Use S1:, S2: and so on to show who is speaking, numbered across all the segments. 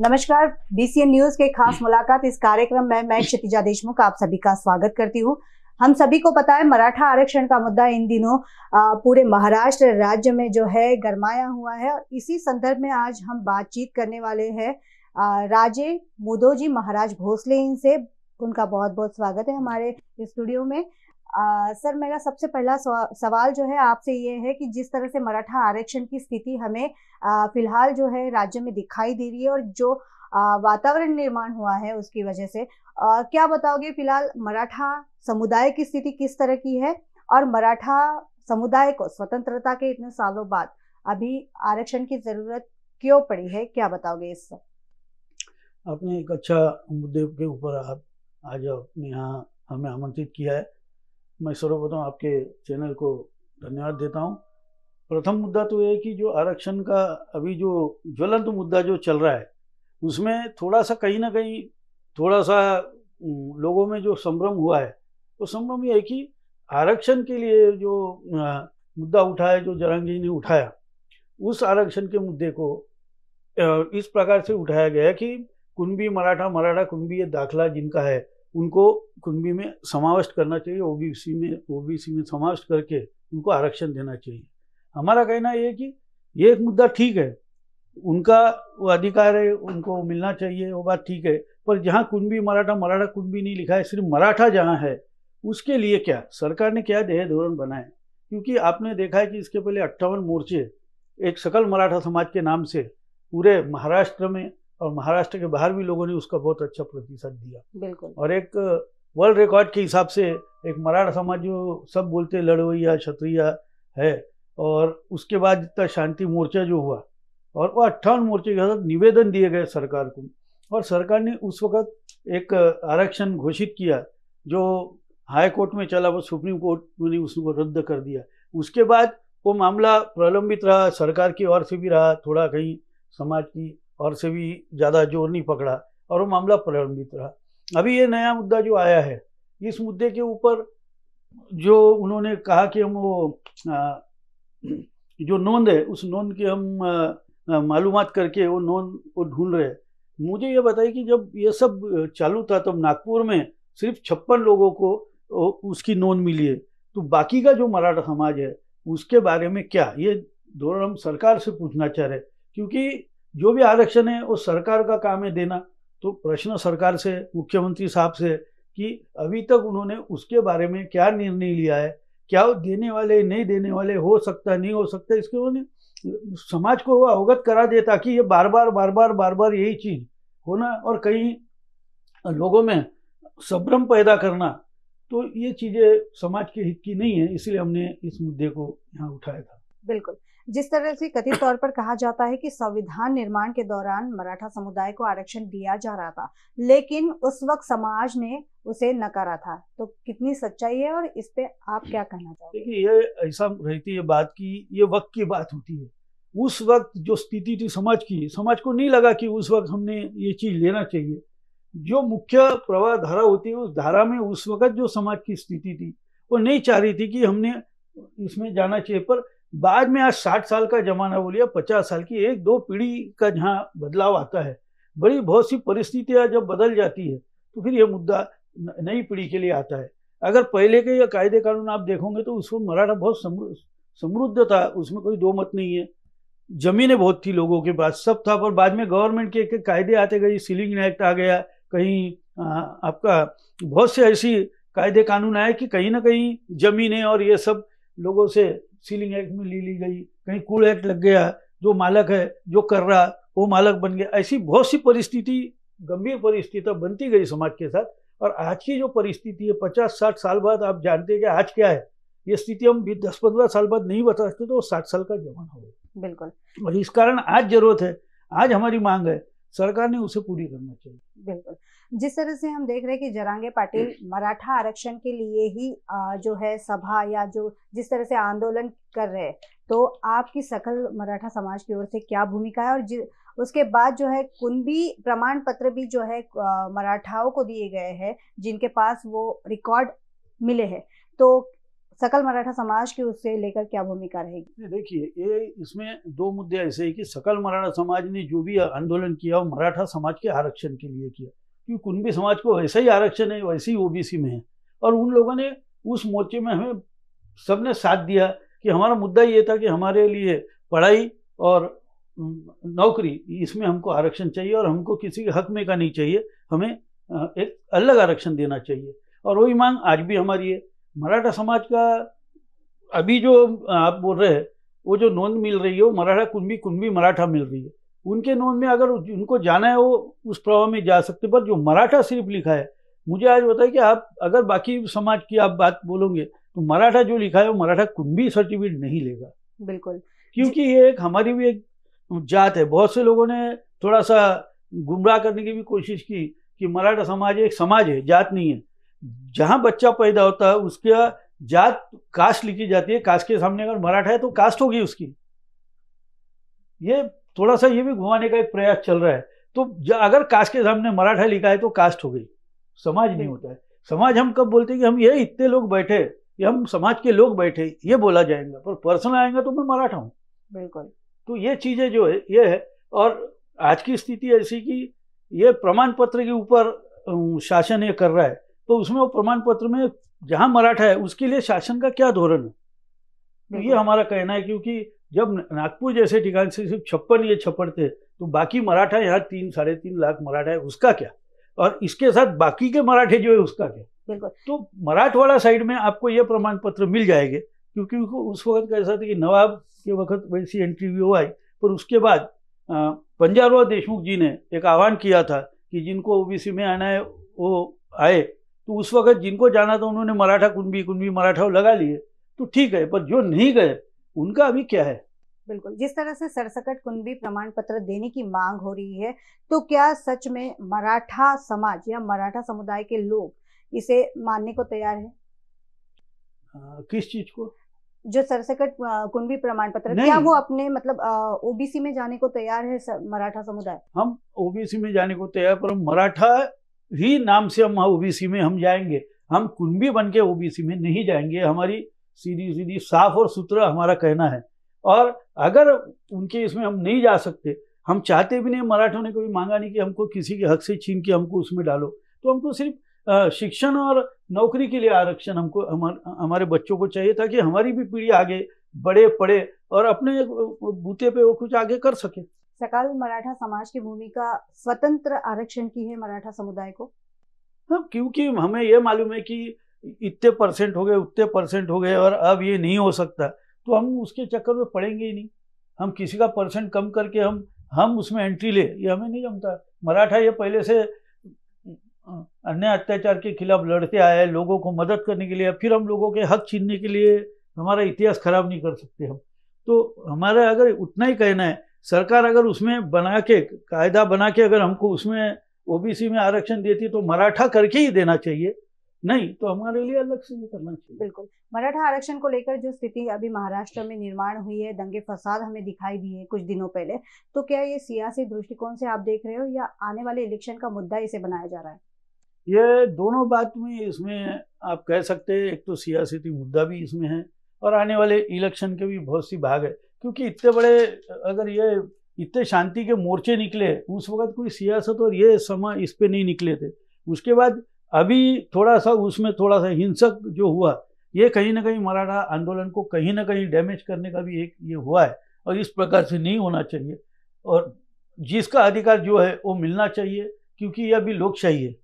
S1: नमस्कार BCN news के खास मुलाकात इस कार्यक्रम में मैं क्षितिजा देशमुख आप सभी का स्वागत करती हूँ हम सभी को पता है मराठा आरक्षण का मुद्दा इन दिनों पूरे महाराष्ट्र राज्य में जो है गरमाया हुआ है और इसी संदर्भ में आज हम बातचीत करने वाले हैं राजे मुदोजी महाराज भोसले इनसे उनका बहुत बहुत स्वागत है हमारे स्टूडियो में आ, सर मेरा सबसे पहला सवाल जो है आपसे ये है कि जिस तरह से मराठा आरक्षण की स्थिति हमें फिलहाल जो है राज्य में दिखाई दे रही है और जो वातावरण निर्माण हुआ है उसकी वजह से आ, क्या बताओगे फिलहाल मराठा समुदाय की स्थिति किस तरह की है और मराठा समुदाय को स्वतंत्रता के इतने सालों बाद अभी आरक्षण की जरूरत क्यों पड़ी है क्या बताओगे इस
S2: आपने एक अच्छा मुद्दे के ऊपर आप आज अपने यहाँ हमें आमंत्रित किया है मैं सर्वप्रथम आपके चैनल को धन्यवाद देता हूँ प्रथम मुद्दा तो ये है कि जो आरक्षण का अभी जो ज्वलंत मुद्दा जो चल रहा है उसमें थोड़ा सा कहीं ना कहीं थोड़ा सा लोगों में जो संभ्रम हुआ है तो संभ्रम यह है कि आरक्षण के लिए जो मुद्दा उठाया जो जरंगी ने उठाया उस आरक्षण के मुद्दे को इस प्रकार से उठाया गया कि कुंभी मराठा मराठा कुंभी ये दाखला जिनका है उनको कुंभी में समाविष्ट करना चाहिए ओबीसी में ओबीसी में समाविष्ट करके उनको आरक्षण देना चाहिए हमारा कहना ये कि ये एक मुद्दा ठीक है उनका वो अधिकार है उनको मिलना चाहिए वो बात ठीक है पर जहाँ कुंभी मराठा मराठा कुंभी नहीं लिखा है सिर्फ मराठा जहाँ है उसके लिए क्या सरकार ने क्या देह धोरण बनाए क्योंकि आपने देखा है कि इसके पहले अट्ठावन मोर्चे एक सकल मराठा समाज के नाम से पूरे महाराष्ट्र में और महाराष्ट्र के बाहर भी लोगों ने उसका बहुत अच्छा प्रतिशत दिया बिल्कुल और एक वर्ल्ड रिकॉर्ड के हिसाब से एक मराठा समाज जो सब बोलते लड़वैया क्षत्रिया है और उसके बाद इतना शांति मोर्चा जो हुआ और वो अट्ठावन मोर्चे के साथ निवेदन दिए गए सरकार को और सरकार ने उस वक्त एक आरक्षण घोषित किया जो हाई कोर्ट में चला वो सुप्रीम कोर्ट ने उसको रद्द कर दिया उसके बाद वो मामला प्रलंबित रहा सरकार की ओर से भी रहा थोड़ा कहीं समाज की और से भी ज़्यादा जोर नहीं पकड़ा और वो मामला प्रलंबित रहा अभी ये नया मुद्दा जो आया है इस मुद्दे के ऊपर जो उन्होंने कहा कि हम वो जो नोंद है उस नोंद की हम मालूम करके वो नोंद को ढूंढ रहे मुझे ये बताइए कि जब ये सब चालू था तब तो नागपुर में सिर्फ छप्पन लोगों को उसकी नोंद मिली है तो बाकी का जो मराठा समाज है उसके बारे में क्या ये दोनों हम सरकार से पूछना चाह रहे क्योंकि जो भी आरक्षण है वो सरकार का काम है देना तो प्रश्न सरकार से मुख्यमंत्री साहब से कि अभी तक उन्होंने उसके बारे में क्या निर्णय लिया है क्या देने वाले नहीं देने वाले हो सकता नहीं हो सकता इसके उन्होंने समाज को अवगत करा दे ताकि ये बार बार बार बार बार बार यही चीज़ होना और कहीं लोगों में संभ्रम पैदा करना तो ये चीज़ें समाज के हित की नहीं है इसलिए हमने इस मुद्दे को यहाँ उठाया था
S1: बिल्कुल जिस तरह से कथित तौर पर कहा जाता है कि संविधान निर्माण के दौरान मराठा समुदाय को आरक्षण दिया जा रहा था लेकिन उस वक्त समाज ने उसे नकारा था तो कितनी सच्चाई है और इस पे आप क्या कहना चाहते
S2: हैं देखिए ये ऐसा रहती है बात की ये वक्त की बात होती है उस वक्त जो स्थिति थी समाज की समाज को नहीं लगा कि उस वक्त हमने ये चीज लेना चाहिए जो मुख्य प्रवाह धारा होती है उस धारा में उस वक्त जो समाज की स्थिति थी वो नहीं चाह रही थी कि हमने इसमें जाना चाहिए पर बाद में आज साठ साल का जमाना बोलिए पचास साल की एक दो पीढ़ी का जहाँ बदलाव आता है बड़ी बहुत सी परिस्थितियाँ जब बदल जाती है तो फिर यह मुद्दा नई पीढ़ी के लिए आता है अगर पहले के यह कायदे कानून आप देखोगे तो उसमें मराठा बहुत समृद्ध समृद्ध था उसमें कोई दो मत नहीं है जमीनें बहुत थी लोगों के पास सब था पर बाद में गवर्नमेंट के एक एक कायदे आते गए सीलिंग एक्ट आ गया कहीं आ, आपका बहुत से ऐसी कायदे कानून आए कि कहीं ना कहीं ज़मीनें और ये सब लोगों से सीलिंग एक्ट में ले ली गई कहीं कूल एक्ट लग गया जो मालक है जो कर रहा वो मालक बन गया ऐसी बहुत सी परिस्थिति गंभीर परिस्थिति तो बनती गई समाज के साथ और आज की जो परिस्थिति है पचास साठ साल बाद आप जानते हैं कि आज क्या है ये स्थिति हम दस पंद्रह साल बाद नहीं बता सकते तो साठ साल का जमाना
S1: होगा बिल्कुल
S2: और इस कारण आज जरूरत है आज हमारी मांग है सरकार ने उसे पूरी करना चाहिए
S1: बिल्कुल जिस तरह से हम देख रहे हैं कि जरांगे पाटिल हम्म। मराठा आरक्षण के लिए ही जो है सभा या जो जिस तरह से आंदोलन कर रहे हैं तो आपकी सकल मराठा समाज की ओर से क्या भूमिका है और उसके बाद जो है कुनबी प्रमाण पत्र भी जो है मराठाओं को दिए गए हैं जिनके पास वो रिकॉर्ड मिले हैं तो सकल मराठा समाज की उससे लेकर क्या भूमिका रहेगी
S2: देखिए ये इसमें दो मुद्दे ऐसे हैं कि सकल मराठा समाज ने जो भी आंदोलन किया वो मराठा समाज के आरक्षण के लिए किया क्योंकि कुनबी समाज को वैसा ही आरक्षण है वैसे ही ओबीसी में है और उन लोगों ने उस मोर्चे में हमें सबने साथ दिया कि हमारा मुद्दा ये था कि हमारे लिए पढ़ाई और नौकरी इसमें हमको आरक्षण चाहिए और हमको किसी के हक में का नहीं चाहिए हमें एक अलग आरक्षण देना चाहिए और वही मांग आज भी हमारी है मराठा समाज का अभी जो आप बोल रहे हैं वो जो नोंद मिल रही है वो मराठा कुंभी कुंभी मराठा मिल रही है उनके नोंद में अगर उनको जाना है वो उस प्रभाव में जा सकते पर जो मराठा सिर्फ लिखा है मुझे आज बताया कि आप अगर बाकी समाज की आप बात बोलोगे तो मराठा जो लिखा है वो मराठा कुंभी सर्टिफिकेट नहीं लेगा बिल्कुल क्योंकि ये एक हमारी भी एक जात है बहुत से लोगों ने थोड़ा सा गुमराह करने की भी कोशिश की कि मराठा समाज एक समाज है जात नहीं है जहां बच्चा पैदा होता है उसका जात कास्ट लिखी जाती है कास्ट के सामने अगर मराठा है तो कास्ट होगी उसकी ये थोड़ा सा ये भी घुमाने का एक प्रयास चल रहा है तो अगर कास्ट के सामने मराठा लिखा है तो कास्ट हो गई समाज नहीं होता है समाज हम कब बोलते हैं कि हम ये इतने लोग बैठे ये हम समाज के लोग बैठे ये बोला जाएगा पर पर्सन आएगा तो मैं मराठा हूँ बिल्कुल तो ये चीज़ें जो है ये है और आज की स्थिति ऐसी कि ये प्रमाण पत्र के ऊपर शासन ये कर रहा है तो उसमें वो प्रमाण पत्र में जहां मराठा है उसके लिए शासन का क्या धोरण है तो ये हमारा कहना है क्योंकि जब नागपुर जैसे ठिकान से सिर्फ छप्पन ये छप्पड़ थे तो बाकी मराठा यहाँ तीन साढ़े तीन लाख मराठा है उसका क्या और इसके साथ बाकी के मराठे जो है उसका क्या तो मराठवाड़ा साइड में आपको ये प्रमाण पत्र मिल जाएंगे क्योंकि उस वक्त कैसा था कि नवाब के वक्त वैसी इंटरव्यू आई पर उसके बाद पंजाबराव देशमुख जी ने एक आह्वान किया था कि जिनको ओबीसी में आना है वो आए तो उस वक्त जिनको जाना था उन्होंने मराठा कुंभी कुंभी मराठा लगा लिए तो ठीक है पर जो नहीं गए उनका अभी क्या है
S1: बिल्कुल जिस तरह से सरसकट कुंभी प्रमाण पत्र देने की मांग हो रही है तो क्या सच में मराठा समाज या मराठा समुदाय के लोग इसे मानने को तैयार है आ,
S2: हाँ, किस चीज को
S1: जो सरसकट कुंभी प्रमाण पत्र क्या वो अपने मतलब ओबीसी में जाने को तैयार है मराठा समुदाय
S2: हम ओबीसी में जाने को तैयार पर मराठा ही नाम से हम ओबीसी में हम जाएंगे हम कुंभी बन के ओबीसी में नहीं जाएंगे हमारी सीधी सीधी साफ और सुथरा हमारा कहना है और अगर उनके इसमें हम नहीं जा सकते हम चाहते भी नहीं मराठों ने कभी मांगा नहीं कि हमको किसी के हक से छीन के हमको उसमें डालो तो हमको सिर्फ शिक्षण और नौकरी के लिए आरक्षण हमको हमारे बच्चों को चाहिए ताकि हमारी भी पीढ़ी आगे बड़े पड़े और अपने बूते पे वो कुछ आगे कर सके
S1: सकाल मराठा समाज की भूमिका स्वतंत्र आरक्षण की है मराठा समुदाय को
S2: तो क्योंकि हमें यह मालूम है कि इतने परसेंट हो गए उतने परसेंट हो गए और अब ये नहीं हो सकता तो हम उसके चक्कर में पड़ेंगे ही नहीं हम किसी का परसेंट कम करके हम हम उसमें एंट्री ले ये हमें नहीं जमता मराठा ये पहले से अन्य अत्याचार के खिलाफ लड़ते आए लोगों को मदद करने के लिए फिर हम लोगों के हक छीनने के लिए हमारा इतिहास खराब नहीं कर सकते हम तो हमारा अगर उतना ही कहना है सरकार अगर उसमें बना के कायदा बना के अगर हमको उसमें ओबीसी में आरक्षण देती तो मराठा करके ही देना चाहिए नहीं
S1: तो हमारे लिए अलग से ये करना चाहिए बिल्कुल मराठा आरक्षण को लेकर जो स्थिति अभी महाराष्ट्र में निर्माण हुई है दंगे फसाद हमें दिखाई दिए कुछ दिनों पहले तो क्या ये सियासी दृष्टिकोण से आप देख रहे हो या आने वाले इलेक्शन का मुद्दा इसे बनाया जा रहा है
S2: ये दोनों बात में इसमें आप कह सकते हैं एक तो सियासी मुद्दा भी इसमें है और आने वाले इलेक्शन के भी बहुत सी भाग है क्योंकि इतने बड़े अगर ये इतने शांति के मोर्चे निकले उस वक्त कोई सियासत और ये समा इस पर नहीं निकले थे उसके बाद अभी थोड़ा सा उसमें थोड़ा सा हिंसक जो हुआ ये कहीं ना कहीं मराठा आंदोलन को कहीं ना कहीं डैमेज करने का भी एक ये हुआ है और इस प्रकार से नहीं होना चाहिए और जिसका अधिकार जो है वो मिलना चाहिए क्योंकि ये अभी लोकशाही है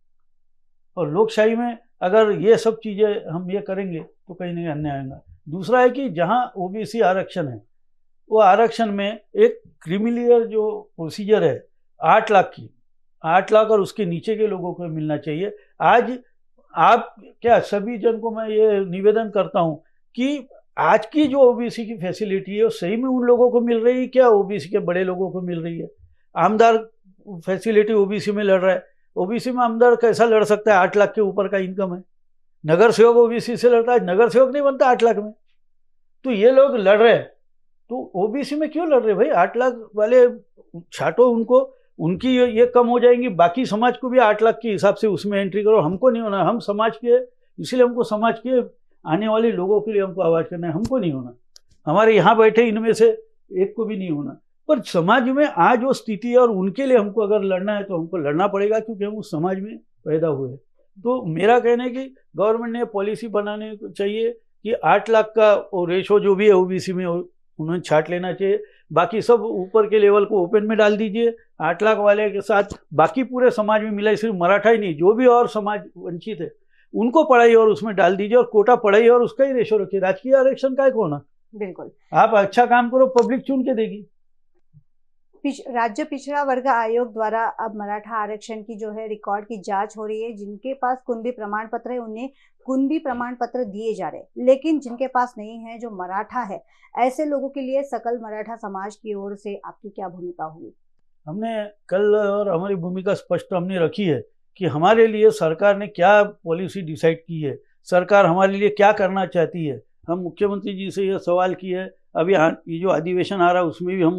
S2: और लोकशाही में अगर ये सब चीज़ें हम ये करेंगे तो कहीं ना कहीं अन्याय होगा दूसरा है कि जहाँ ओबीसी आरक्षण है वो आरक्षण में एक क्रिमिलियर जो प्रोसीजर है आठ लाख की आठ लाख और उसके नीचे के लोगों को मिलना चाहिए आज आप क्या सभी जन को मैं ये निवेदन करता हूँ कि आज की जो ओबीसी की फैसिलिटी है वो सही में उन लोगों को मिल रही है क्या ओबीसी के बड़े लोगों को मिल रही है आमदार फैसिलिटी ओबीसी में लड़ रहा है ओबीसी में आमदार कैसा लड़ सकता है आठ लाख के ऊपर का इनकम है नगर सेवक ओबीसी से लड़ता है नगर सेवक नहीं बनता आठ लाख में तो ये लोग लड़ रहे हैं तो ओबीसी में क्यों लड़ रहे भाई आठ लाख वाले छाटो उनको उनकी ये, कम हो जाएंगी बाकी समाज को भी आठ लाख के हिसाब से उसमें एंट्री करो हमको नहीं होना हम समाज के इसीलिए हमको समाज के आने वाले लोगों के लिए हमको आवाज़ करना है हमको नहीं होना हमारे यहाँ बैठे इनमें से एक को भी नहीं होना पर समाज में आज वो स्थिति है और उनके लिए हमको अगर लड़ना है तो हमको लड़ना पड़ेगा क्योंकि हम उस समाज में पैदा हुए हैं तो मेरा कहना है कि गवर्नमेंट ने पॉलिसी बनाने चाहिए कि आठ लाख का रेशो जो भी है ओबीसी में उन्हें छाट लेना चाहिए बाकी सब ऊपर के लेवल को ओपन में डाल दीजिए आठ लाख वाले के साथ बाकी पूरे समाज में मिला सिर्फ मराठा ही नहीं जो भी और समाज वंचित है उनको पढ़ाई और उसमें डाल दीजिए और कोटा पढ़ाई और उसका ही रेशो रखिए राजकीय आरक्षण का है कोना बिल्कुल आप अच्छा काम करो पब्लिक चुन के देगी
S1: पिछ, राज्य पिछड़ा वर्ग आयोग द्वारा अब मराठा आरक्षण की जो है रिकॉर्ड की जांच हो रही है जिनके पास कुंभी प्रमाण पत्र है उन्हें कुंभी प्रमाण पत्र दिए जा रहे लेकिन जिनके पास नहीं है जो मराठा है ऐसे लोगों के लिए सकल मराठा समाज की ओर से आपकी क्या भूमिका होगी
S2: हमने कल और हमारी भूमिका स्पष्ट हमने रखी है कि हमारे लिए सरकार ने क्या पॉलिसी डिसाइड की है सरकार हमारे लिए क्या करना चाहती है हम मुख्यमंत्री जी से यह सवाल किए अभी हाँ, ये जो अधिवेशन आ रहा है उसमें भी हम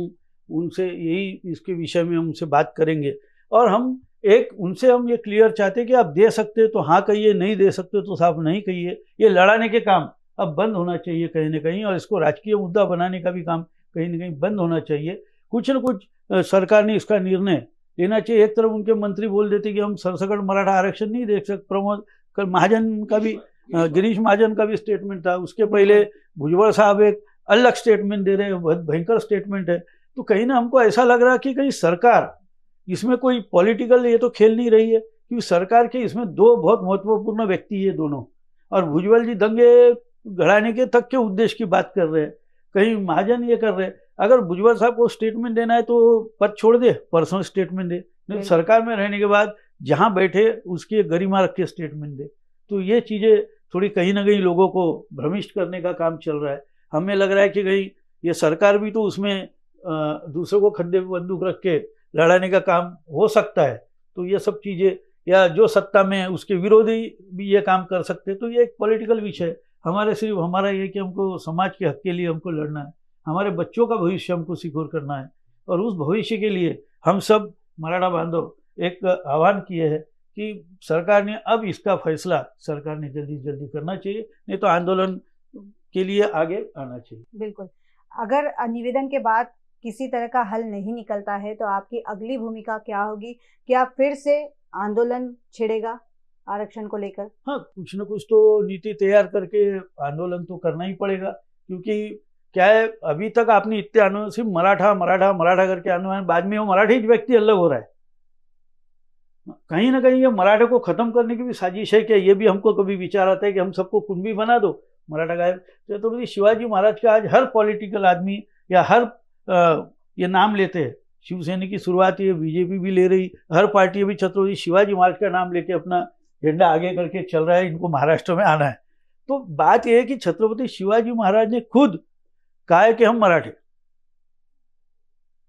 S2: उनसे यही इसके विषय में हम उनसे बात करेंगे और हम एक उनसे हम ये क्लियर चाहते हैं कि आप दे सकते तो हाँ कहिए नहीं दे सकते तो साफ नहीं कहिए ये लड़ाने के काम अब बंद होना चाहिए कहीं ना कहीं और इसको राजकीय मुद्दा बनाने का भी काम कहीं ना कहीं बंद होना चाहिए कुछ न कुछ सरकार ने इसका निर्णय लेना चाहिए एक तरफ उनके मंत्री बोल देते कि हम सरसगढ़ मराठा आरक्षण नहीं देख सकते प्रमोद महाजन का भी गिरीश महाजन का भी स्टेटमेंट था उसके पहले भुजबल साहब एक अलग स्टेटमेंट दे रहे हैं बहुत भयंकर स्टेटमेंट है तो कहीं ना हमको ऐसा लग रहा कि कहीं सरकार इसमें कोई पॉलिटिकल ये तो खेल नहीं रही है क्योंकि सरकार के इसमें दो बहुत महत्वपूर्ण व्यक्ति है दोनों और भुजबल जी दंगे घड़ाने के तक के उद्देश्य की बात कर रहे हैं कहीं महाजन ये कर रहे हैं अगर भुजबल साहब को स्टेटमेंट देना है तो पद छोड़ दे पर्सनल स्टेटमेंट दे नहीं तो सरकार में रहने के बाद जहाँ बैठे उसकी गरिमा रख के स्टेटमेंट दे तो ये चीज़ें थोड़ी कहीं ना कहीं लोगों को भ्रमिष्ट करने का काम चल रहा है हमें लग रहा है कि कहीं ये सरकार भी तो उसमें दूसरों को खड्डे में बंदूक रख के लड़ाने का काम हो सकता है तो ये सब चीज़ें या जो सत्ता में है उसके विरोधी भी ये काम कर सकते हैं तो ये एक पॉलिटिकल विषय है हमारे सिर्फ हमारा ये कि हमको समाज के हक के लिए हमको लड़ना है हमारे बच्चों का भविष्य हमको सिक्योर करना है और उस भविष्य के लिए हम सब मराठा बांधव एक आह्वान किए हैं कि सरकार ने अब इसका फैसला सरकार ने जल्दी जल्दी करना चाहिए नहीं तो आंदोलन के लिए आगे आना चाहिए
S1: बिल्कुल अगर निवेदन के बाद किसी तरह का हल नहीं निकलता है तो आपकी अगली भूमिका क्या होगी क्या फिर से आंदोलन छिड़ेगा आरक्षण को लेकर
S2: हाँ कुछ ना कुछ तो नीति तैयार करके आंदोलन तो करना ही पड़ेगा क्योंकि क्या है अभी तक आपने इतने आंदोलन सिर्फ मराठा मराठा मराठा करके आंदोलन बाद में वो मराठी व्यक्ति अलग हो रहा है कहीं ना कहीं ये मराठे को खत्म करने की भी साजिश है क्या ये भी हमको कभी विचार आता है कि हम सबको कुंभी बना दो मराठा गायब छत्रपति शिवाजी महाराज का आज हर पॉलिटिकल आदमी या हर ये नाम लेते हैं शिवसेना की शुरुआत ये बीजेपी भी ले रही हर पार्टी अभी छत्रपति शिवाजी महाराज का नाम लेके अपना झंडा आगे करके चल रहा है इनको महाराष्ट्र में आना है तो बात यह है कि छत्रपति शिवाजी महाराज ने खुद कहा है कि हम मराठे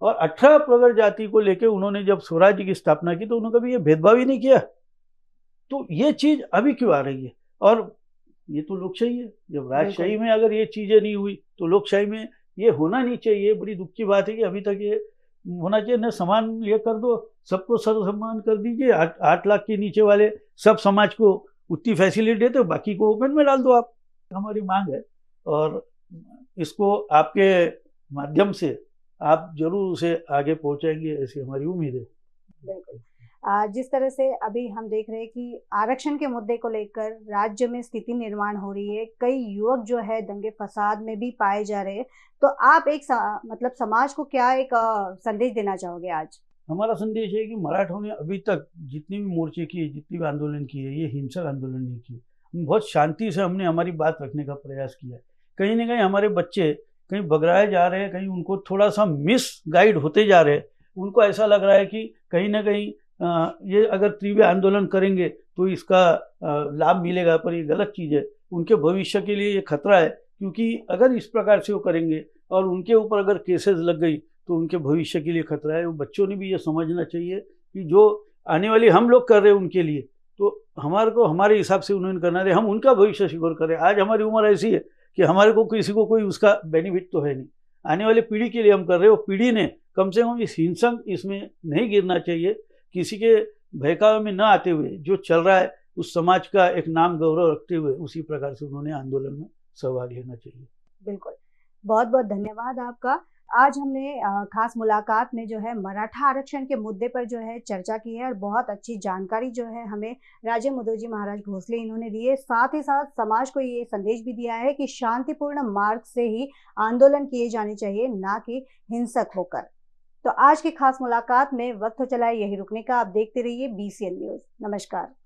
S2: और अठारह प्रगर जाति को लेकर उन्होंने जब स्वराज्य की स्थापना की तो उन्होंने कभी ये भेदभाव ही नहीं किया तो ये चीज अभी क्यों आ रही है और ये तो लोकशाही है जब राजशाही में अगर ये चीजें नहीं हुई तो लोकशाही में ये होना नहीं चाहिए बड़ी दुख की बात है कि अभी तक ये होना चाहिए न समान ये कर दो सबको सर्वसम्मान कर दीजिए आठ लाख के नीचे वाले सब समाज को उतनी फैसिलिटी देते दो बाकी को ओपन में डाल दो आप हमारी मांग है और इसको आपके माध्यम से आप जरूर उसे आगे पहुंचाएंगे ऐसी हमारी उम्मीद है
S1: बिल्कुल जिस तरह से अभी हम देख रहे हैं कि आरक्षण के मुद्दे को लेकर राज्य में स्थिति निर्माण हो रही है कई युवक जो है दंगे फसाद में भी पाए जा रहे हैं तो आप एक सा, मतलब समाज को क्या एक संदेश देना चाहोगे आज
S2: हमारा संदेश है कि मराठों ने अभी तक जितने भी मोर्चे किए जितने भी आंदोलन किए ये हिंसक आंदोलन नहीं किए बहुत शांति से हमने हमारी बात रखने का प्रयास किया कहीं ना कहीं हमारे बच्चे कहीं बगराए जा रहे हैं कहीं उनको थोड़ा सा मिस गाइड होते जा रहे हैं उनको ऐसा लग रहा है कि कहीं ना कहीं ये अगर तीव्र आंदोलन करेंगे तो इसका लाभ मिलेगा पर ये गलत चीज़ है उनके भविष्य के लिए ये खतरा है क्योंकि अगर इस प्रकार से वो करेंगे और उनके ऊपर अगर केसेस लग गई तो उनके भविष्य के लिए खतरा है वो बच्चों ने भी ये समझना चाहिए कि जो आने वाली हम लोग कर रहे हैं उनके लिए तो हमारे को हमारे हिसाब से उन्होंने करना रहे हम उनका भविष्य सिक्योर करें आज हमारी उम्र ऐसी है कि हमारे को किसी को कोई उसका बेनिफिट तो है नहीं आने वाली पीढ़ी के लिए हम कर रहे हैं वो पीढ़ी ने कम से कम इस हिंसक इसमें नहीं गिरना चाहिए किसी के बहकावे में न आते हुए जो चल रहा है उस समाज का एक नाम गौरव रखते हुए उसी प्रकार से उन्होंने आंदोलन में सहभाग लेना चाहिए
S1: बिल्कुल बहुत बहुत धन्यवाद आपका आज हमने खास मुलाकात में जो है मराठा आरक्षण के मुद्दे पर जो है चर्चा की है और बहुत अच्छी जानकारी जो है हमें राजे मुदोजी महाराज घोसले इन्होंने दिए साथ ही साथ समाज को ये संदेश भी दिया है कि शांतिपूर्ण मार्ग से ही आंदोलन किए जाने चाहिए ना कि हिंसक होकर तो आज की खास मुलाकात में वक्त हो तो चला है यही रुकने का आप देखते रहिए बीसीएन न्यूज नमस्कार